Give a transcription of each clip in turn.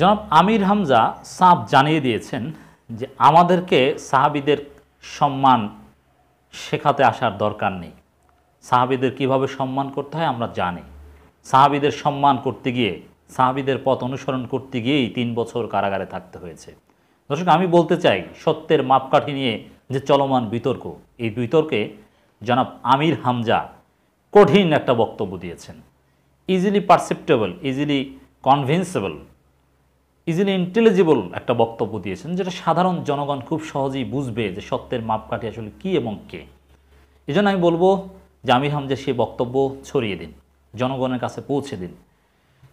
জনাব আমির হামজা সাফ জানিয়ে দিয়েছেন যে আমাদেরকে সাহাবিদের সম্মান শেখাতে আসার দরকার নেই সাহাবিদের কিভাবে সম্মান করতে হয় আমরা জানি সাহাবিদের সম্মান করতে গিয়ে সাহাবিদের পথ অনুসরণ করতে গিয়েই তিন বছর কারাগারে থাকতে হয়েছে দর্শক আমি বলতে চাই সত্যের মাপকাঠি নিয়ে যে চলমান বিতর্ক এই বিতর্কে জনাব আমির হামজা কঠিন একটা বক্তব্য দিয়েছেন easily perceptible easily convincible easily intelligible একটা বক্তব্য দিয়েছেন যেটা সাধারণ জনগণ খুব সহজেই বুঝবে যে সত্যের মাপকাঠি আসলে কি এবং কে এই জন্য আমি বলবো যে আমি হামজা সে বক্তব্য ছড়িয়ে দিন জনগণের কাছে পৌঁছে দিন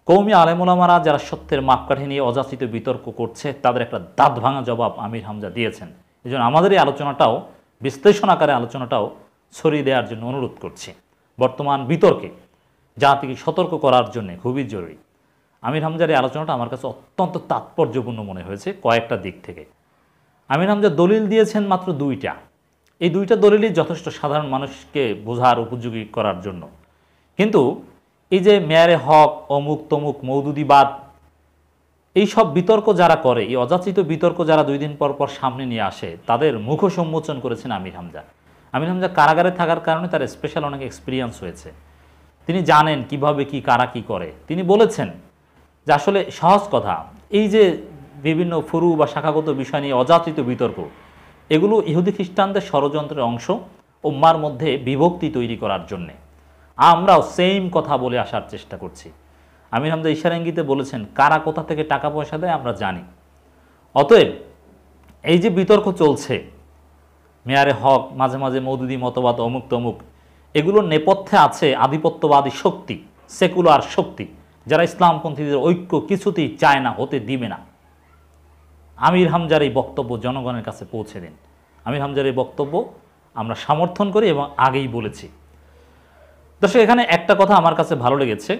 কৌমি আলেমুলামারা যারা সত্যের মাপকাঠি নিয়ে অযাচিত বিতর্ক করছে তাদের একটা দাঁত ভাঙা জবাব আমির হামজা দিয়েছেন এই জন্য আমাদের এই আলোচনাটাও বিশ্লেষণ আকারে আলোচনাটাও ছড়িয়ে দেওয়ার জন্য অনুরোধ করছি বর্তমান বিতর্কে জাতিকে সতর্ক করার জন্য খুবই জরুরি আমির হামজার এই আলোচনাটা আমার কাছে অত্যন্ত তাৎপর্যপূর্ণ মনে হয়েছে কয়েকটা দিক থেকে আমির হামজা দলিল দিয়েছেন মাত্র দুইটা এই দুইটা দলিলই যথেষ্ট সাধারণ মানুষকে বোঝার উপযোগী করার জন্য কিন্তু এই যে মেয়ারে হক অমুক তমুক মৌদুদিবাদ এই সব বিতর্ক যারা করে এই অযাচিত বিতর্ক যারা দুই দিন পর পর সামনে নিয়ে আসে তাদের মুখ সম্মোচন করেছেন আমির হামজা আমির হামজা কারাগারে থাকার কারণে তার স্পেশাল অনেক এক্সপিরিয়েন্স হয়েছে তিনি জানেন কিভাবে কি কারা কি করে তিনি বলেছেন যে আসলে সহজ কথা এই যে বিভিন্ন ফুরু বা শাখাগত বিষয় নিয়ে অযাচিত বিতর্ক এগুলো ইহুদি খ্রিস্টানদের ষড়যন্ত্রের অংশ উম্মার মধ্যে বিভক্তি তৈরি করার জন্যে আমরাও সেম কথা বলে আসার চেষ্টা করছি আমির হামদা ইশারাঙ্গিতে বলেছেন কারা কোথা থেকে টাকা পয়সা দেয় আমরা জানি অতএব এই যে বিতর্ক চলছে মেয়ারে হক মাঝে মাঝে মৌদুদি মতবাদ অমুক তমুক এগুলোর নেপথ্যে আছে আধিপত্যবাদী শক্তি সেকুলার শক্তি যারা ইসলামপন্থীদের ঐক্য কিছুতেই চায় না হতে দিবে না আমির হামজার এই বক্তব্য জনগণের কাছে পৌঁছে দিন আমির হামজার এই বক্তব্য আমরা সমর্থন করি এবং আগেই বলেছি দর্শক এখানে একটা কথা আমার কাছে ভালো লেগেছে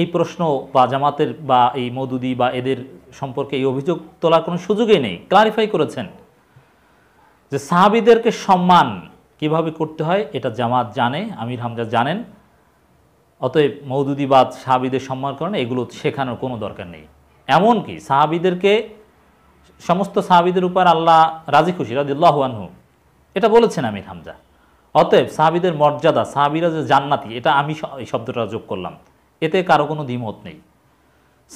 এই প্রশ্ন বা জামাতের বা এই মদুদি বা এদের সম্পর্কে এই অভিযোগ তোলার কোনো সুযোগই নেই ক্লারিফাই করেছেন যে সাহাবিদেরকে সম্মান কিভাবে করতে হয় এটা জামাত জানে আমির হামজা জানেন অতএব মৌদুদিবাদ সাহাবিদের সম্মান করেন এগুলো শেখানোর কোনো দরকার নেই এমনকি সাহাবিদেরকে সমস্ত সাহাবিদের উপর আল্লাহ রাজি খুশি রাজিল্লাহ আনহু এটা বলেছেন আমির হামজা অতএব সাহাবিদের মর্যাদা সাহাবিরা যে জান্নাতি এটা আমি এই শব্দটা যোগ করলাম এতে কারো কোনো দ্বিমত নেই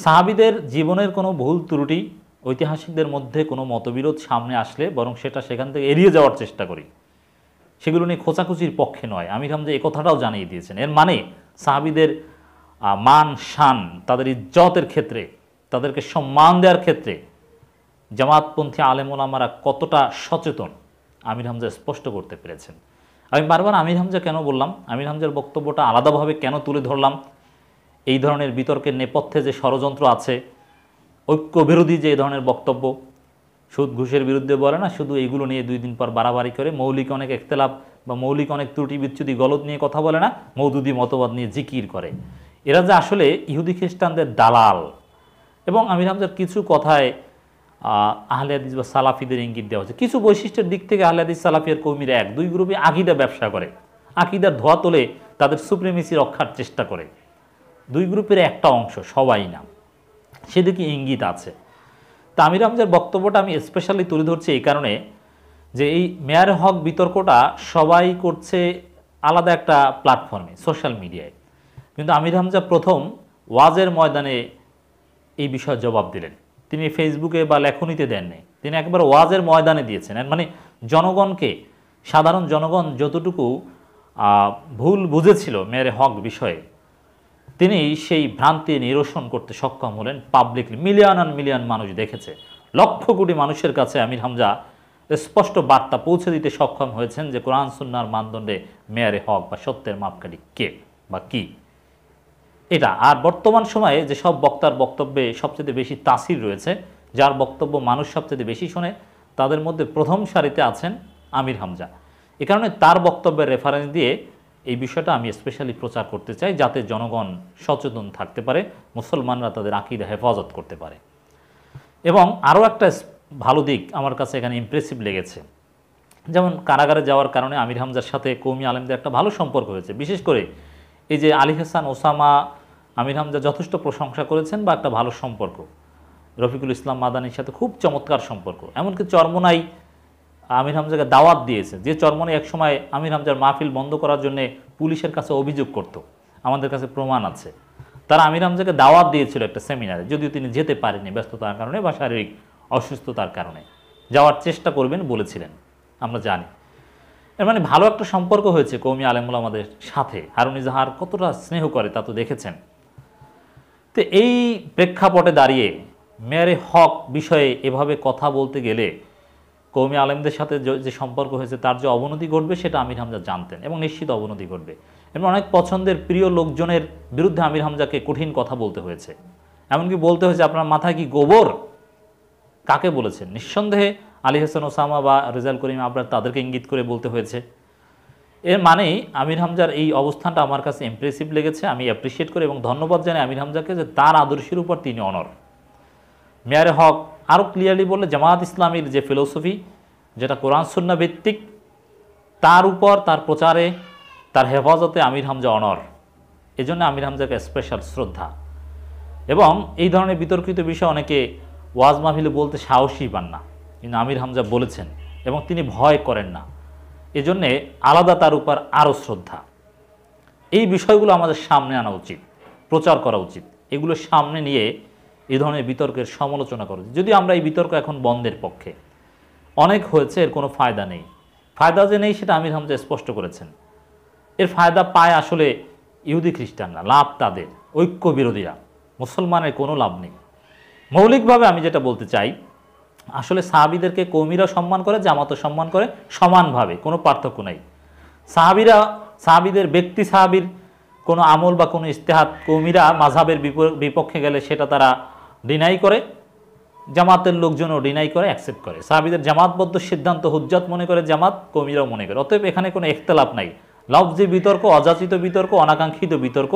সাহাবিদের জীবনের কোনো ভুল ত্রুটি ঐতিহাসিকদের মধ্যে কোনো মতবিরোধ সামনে আসলে বরং সেটা সেখান থেকে এড়িয়ে যাওয়ার চেষ্টা করি সেগুলো নিয়ে খোঁচাখুচির পক্ষে নয় আমির হামজা এ কথাটাও জানিয়ে দিয়েছেন এর মানে সাহাবিদের মান শান তাদের ইজ্জতের ক্ষেত্রে তাদেরকে সম্মান দেওয়ার ক্ষেত্রে জামাতপন্থী আলেমোলামারা কতটা সচেতন আমির হামজা স্পষ্ট করতে পেরেছেন আমি বারবার আমির হামজা কেন বললাম আমির হামজার বক্তব্যটা আলাদাভাবে কেন তুলে ধরলাম এই ধরনের বিতর্কের নেপথ্যে যে ষড়যন্ত্র আছে ঐক্যবিরোধী যে এই ধরনের বক্তব্য সুদ ঘুষের বিরুদ্ধে বলে না শুধু এইগুলো নিয়ে দুই দিন পর বাড়াবাড়ি করে মৌলিক অনেক একতলাপ বা মৌলিক অনেক ত্রুটি বিচ্ছুতি গলত নিয়ে কথা বলে না মৌদুদি মতবাদ নিয়ে জিকির করে এরা যে আসলে ইহুদি খ্রিস্টানদের দালাল এবং আমির হামজার কিছু কথায় আহলে বা সালাফিদের ইঙ্গিত দেওয়া হচ্ছে কিছু বৈশিষ্ট্যের দিক থেকে আহলে সালাফিয়ার কর্মীরা এক দুই গ্রুপে আকিদা ব্যবসা করে আকিদার ধোয়া তোলে তাদের সুপ্রিমেসি রক্ষার চেষ্টা করে দুই গ্রুপের একটা অংশ সবাই না সেদিকে ইঙ্গিত আছে তামির আহমেদের বক্তব্যটা আমি স্পেশালি তুলে ধরছি এই কারণে যে এই মেয়ার হক বিতর্কটা সবাই করছে আলাদা একটা প্ল্যাটফর্মে সোশ্যাল মিডিয়ায় কিন্তু আমির হামজা প্রথম ওয়াজের ময়দানে এই বিষয়ে জবাব দিলেন তিনি ফেসবুকে বা লেখনীতে দেননি তিনি একবার ওয়াজের ময়দানে দিয়েছেন মানে জনগণকে সাধারণ জনগণ যতটুকু ভুল বুঝেছিল মেয়ের হক বিষয়ে তিনি সেই ভ্রান্তি নিরসন করতে সক্ষম হলেন পাবলিকলি মিলিয়ন অ্যান্ড মিলিয়ন মানুষ দেখেছে লক্ষ কোটি মানুষের কাছে আমির হামজা স্পষ্ট বার্তা পৌঁছে দিতে সক্ষম হয়েছেন যে কোরআন সুন্নার মানদণ্ডে মেয়ারে হক বা সত্যের মাপকাঠি কে বা কি এটা আর বর্তমান সময়ে যে সব বক্তার বক্তব্যে সবচেয়ে বেশি তাসির রয়েছে যার বক্তব্য মানুষ সবচেয়ে বেশি শোনে তাদের মধ্যে প্রথম সারিতে আছেন আমির হামজা এ কারণে তার বক্তব্যের রেফারেন্স দিয়ে এই বিষয়টা আমি স্পেশালি প্রচার করতে চাই যাতে জনগণ সচেতন থাকতে পারে মুসলমানরা তাদের আকিদা হেফাজত করতে পারে এবং আরও একটা ভালো দিক আমার কাছে এখানে ইমপ্রেসিভ লেগেছে যেমন কারাগারে যাওয়ার কারণে আমির হামজার সাথে কৌমি আলেমদের একটা ভালো সম্পর্ক হয়েছে বিশেষ করে এই যে আলী হাসান ওসামা আমির হামজা যথেষ্ট প্রশংসা করেছেন বা একটা ভালো সম্পর্ক রফিকুল ইসলাম মাদানির সাথে খুব চমৎকার সম্পর্ক এমনকি চর্মনাই আমির হামজাকে দাওয়াত দিয়েছে যে চরমনে একসময় আমির হামজার মাহফিল বন্ধ করার জন্য পুলিশের কাছে অভিযোগ করত আমাদের কাছে প্রমাণ আছে তারা আমির হামজাকে দাওয়াত দিয়েছিল একটা সেমিনারে যদিও তিনি যেতে পারেনি ব্যস্ততার কারণে বা শারীরিক অসুস্থতার কারণে যাওয়ার চেষ্টা করবেন বলেছিলেন আমরা জানি এর মানে ভালো একটা সম্পর্ক হয়েছে কৌমি আলেমুল আমাদের সাথে হারুন ইজাহার কতটা স্নেহ করে তা তো দেখেছেন তো এই প্রেক্ষাপটে দাঁড়িয়ে মেয়ারে হক বিষয়ে এভাবে কথা বলতে গেলে কৌমি আলেমদের সাথে যে সম্পর্ক হয়েছে তার যে অবনতি ঘটবে সেটা আমির হামজা জানতেন এবং নিশ্চিত অবনতি ঘটবে এবং অনেক পছন্দের প্রিয় লোকজনের বিরুদ্ধে আমির হামজাকে কঠিন কথা বলতে হয়েছে এমনকি বলতে হয়েছে আপনার মাথায় কি গোবর কাকে বলেছেন নিঃসন্দেহে আলী হাসান ওসামা বা রেজাল করিম আপনার তাদেরকে ইঙ্গিত করে বলতে হয়েছে এর মানেই আমির হামজার এই অবস্থানটা আমার কাছে ইমপ্রেসিভ লেগেছে আমি অ্যাপ্রিসিয়েট করি এবং ধন্যবাদ জানাই আমির হামজাকে যে তার আদর্শের উপর তিনি অনর মেয়ারে হক আরও ক্লিয়ারলি বললে জামাত ইসলামীর যে ফিলোসফি যেটা কোরআন সুন্না ভিত্তিক তার উপর তার প্রচারে তার হেফাজতে আমির হামজা অনর জন্য আমির হামজাকে স্পেশাল শ্রদ্ধা এবং এই ধরনের বিতর্কিত বিষয় অনেকে ওয়াজ মাহফিলে বলতে সাহসী পান না কিন্তু আমির হামজা বলেছেন এবং তিনি ভয় করেন না এজন্যে আলাদা তার উপর আরও শ্রদ্ধা এই বিষয়গুলো আমাদের সামনে আনা উচিত প্রচার করা উচিত এগুলো সামনে নিয়ে এই ধরনের বিতর্কের সমালোচনা করেছে যদি আমরা এই বিতর্ক এখন বন্ধের পক্ষে অনেক হয়েছে এর কোনো ফায়দা নেই ফায়দা যে নেই সেটা আমির হামজা স্পষ্ট করেছেন এর ফায়দা পায় আসলে ইহুদি খ্রিস্টানরা লাভ তাদের ঐক্য বিরোধীরা মুসলমানের কোনো লাভ নেই মৌলিকভাবে আমি যেটা বলতে চাই আসলে সাহাবিদেরকে কৌমিরা সম্মান করে জামাতও সম্মান করে সমানভাবে কোনো পার্থক্য নেই সাহাবিরা সাহাবিদের ব্যক্তি সাহাবির কোনো আমল বা কোনো ইস্তেহাত কৌমিরা মাঝাবের বিপক্ষে গেলে সেটা তারা ডিনাই করে জামাতের লোকজনও ডিনাই করে অ্যাকসেপ্ট করে সাহাবিদের জামাতবদ্ধ সিদ্ধান্ত হুজ্জাত মনে করে জামাত কমিরাও মনে করে অতএব এখানে কোনো একতলাপ নাই লফজি বিতর্ক অযাচিত বিতর্ক অনাকাঙ্ক্ষিত বিতর্ক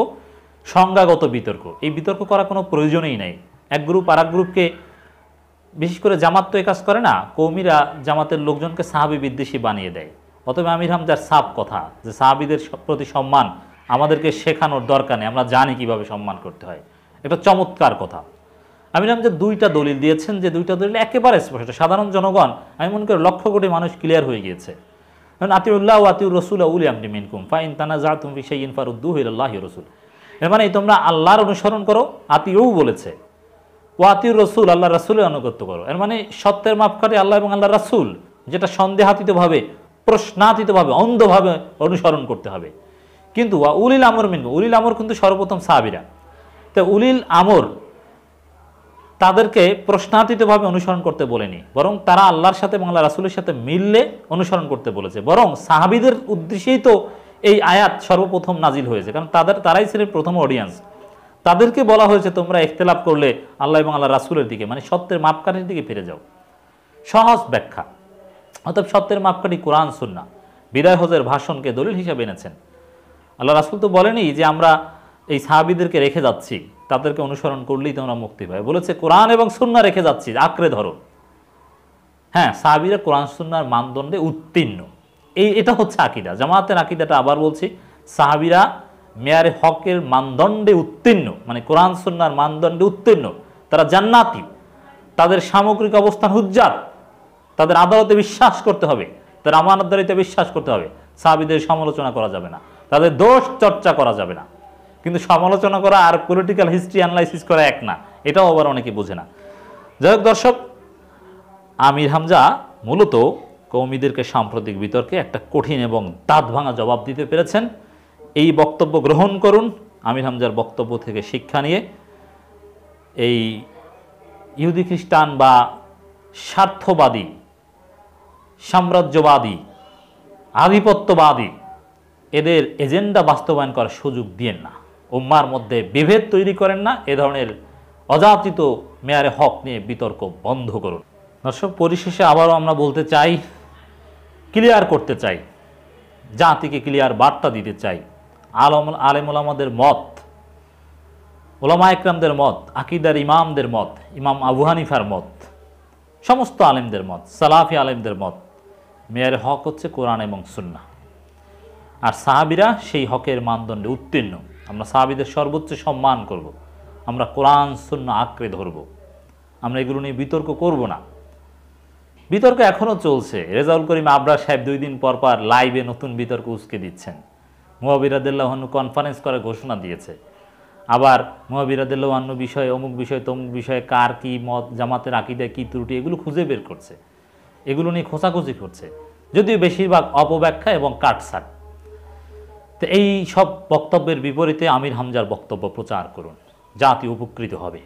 সংজ্ঞাগত বিতর্ক এই বিতর্ক করা কোনো প্রয়োজনেই নাই এক গ্রুপ আর এক গ্রুপকে বিশেষ করে জামাত তো কাজ করে না কৌমিরা জামাতের লোকজনকে সাহাবি বিদ্বেষী বানিয়ে দেয় অতএব আমির হামদার সাপ কথা যে সাহাবিদের প্রতি সম্মান আমাদেরকে শেখানোর দরকার নেই আমরা জানি কিভাবে সম্মান করতে হয় এটা চমৎকার কথা আমির যে দুইটা দলিল দিয়েছেন যে দুইটা দলিল একেবারে স্পষ্ট সাধারণ জনগণ আমি মনে করি লক্ষ কোটি মানুষ ক্লিয়ার হয়ে গিয়েছে কারণ আতিউল্লাহ আতিউর রসুল আউলি আমি মিনকুম ফাইন তানা জা তুমি সেই ইনফার উদ্দু হিল্লাহ রসুল এর মানে তোমরা আল্লাহর অনুসরণ করো আতিউ বলেছে ও আতিউর রসুল আল্লাহ রসুলের আনুগত্য করো এর মানে সত্যের মাপকাঠে আল্লাহ এবং আল্লাহ রসুল যেটা সন্দেহাতীতভাবে প্রশ্নাতীতভাবে অন্ধভাবে অনুসরণ করতে হবে কিন্তু উলিল আমর মিনকুম উলিল আমর কিন্তু সর্বপ্রথম সাহাবিরা তো উলিল আমর তাদেরকে প্রশ্নাতীতভাবে অনুসরণ করতে বলেনি বরং তারা আল্লাহর সাথে বাংলা রাসুলের সাথে মিললে অনুসরণ করতে বলেছে বরং সাহাবিদের উদ্দেশ্যেই তো এই আয়াত সর্বপ্রথম নাজিল হয়েছে কারণ তাদের তারাই ছিলেন প্রথম অডিয়েন্স তাদেরকে বলা হয়েছে তোমরা ইখতলাফ করলে আল্লাহ এবং আল্লাহ রাসুলের দিকে মানে সত্যের মাপকাঠির দিকে ফিরে যাও সহজ ব্যাখ্যা অর্থাৎ সত্যের মাপকাঠি কোরআন সুন্না বিদায় হজের ভাষণকে দলিল হিসাবে এনেছেন আল্লাহ রাসুল তো বলেনি যে আমরা এই সাহাবিদেরকে রেখে যাচ্ছি তাদেরকে অনুসরণ করলেই তোমরা মুক্তি পাবে বলেছে কোরআন এবং সুন্না রেখে যাচ্ছি আঁকড়ে ধরো হ্যাঁ সাহাবিরা কোরআন সুন্নার মানদণ্ডে উত্তীর্ণ এই এটা হচ্ছে আকিদা জামাতের আকিদাটা আবার বলছি সাহাবিরা মেয়ারে হকের মানদণ্ডে উত্তীর্ণ মানে কোরআন সুন্নার মানদণ্ডে উত্তীর্ণ তারা জান্নাতি তাদের সামগ্রিক অবস্থান হুজ্জার তাদের আদালতে বিশ্বাস করতে হবে তাদের আমানতদারিতে বিশ্বাস করতে হবে সাহাবিদের সমালোচনা করা যাবে না তাদের দোষ চর্চা করা যাবে না কিন্তু সমালোচনা করা আর পলিটিক্যাল হিস্ট্রি অ্যানালাইসিস করা এক না এটাও আবার অনেকে বোঝে না যাই হোক দর্শক আমির হামজা মূলত কৌমিদেরকে সাম্প্রতিক বিতর্কে একটা কঠিন এবং দাঁত ভাঙা জবাব দিতে পেরেছেন এই বক্তব্য গ্রহণ করুন আমির হামজার বক্তব্য থেকে শিক্ষা নিয়ে এই ইহুদি খ্রিস্টান বা স্বার্থবাদী সাম্রাজ্যবাদী আধিপত্যবাদী এদের এজেন্ডা বাস্তবায়ন করার সুযোগ দিয়েন না উম্মার মধ্যে বিভেদ তৈরি করেন না এ ধরনের অযাচিত মেয়ারে হক নিয়ে বিতর্ক বন্ধ করুন দর্শক পরিশেষে আবারও আমরা বলতে চাই ক্লিয়ার করতে চাই জাতিকে ক্লিয়ার বার্তা দিতে চাই আলম আলেম ওলামাদের মত ওলামা একরামদের মত আকিদার ইমামদের মত ইমাম আবু হানিফার মত সমস্ত আলেমদের মত সালাফি আলেমদের মত মেয়ের হক হচ্ছে কোরআন এবং সুন্না আর সাহাবিরা সেই হকের মানদণ্ডে উত্তীর্ণ আমরা সাহাবিদের সর্বোচ্চ সম্মান করব। আমরা কোরআন শূন্য আঁকড়ে ধরব আমরা এগুলো নিয়ে বিতর্ক করব না বিতর্ক এখনও চলছে রেজাউল করিম আবরা সাহেব দুই দিন পর পর লাইভে নতুন বিতর্ক উস্কে দিচ্ছেন মুহাবিরাদুল্লাহনু কনফারেন্স করে ঘোষণা দিয়েছে আবার মুহাবিরাদুল্লাহান্ন বিষয়ে অমুক বিষয়ে তমুক বিষয়ে কার কি মত জামাতের আকিদায় কী ত্রুটি এগুলো খুঁজে বের করছে এগুলো নিয়ে খোঁচাখুচি করছে যদিও বেশিরভাগ অপব্যাখ্যা এবং কাটসাট তো এই সব বক্তব্যের বিপরীতে আমির হামজার বক্তব্য প্রচার করুন জাতি উপকৃত হবে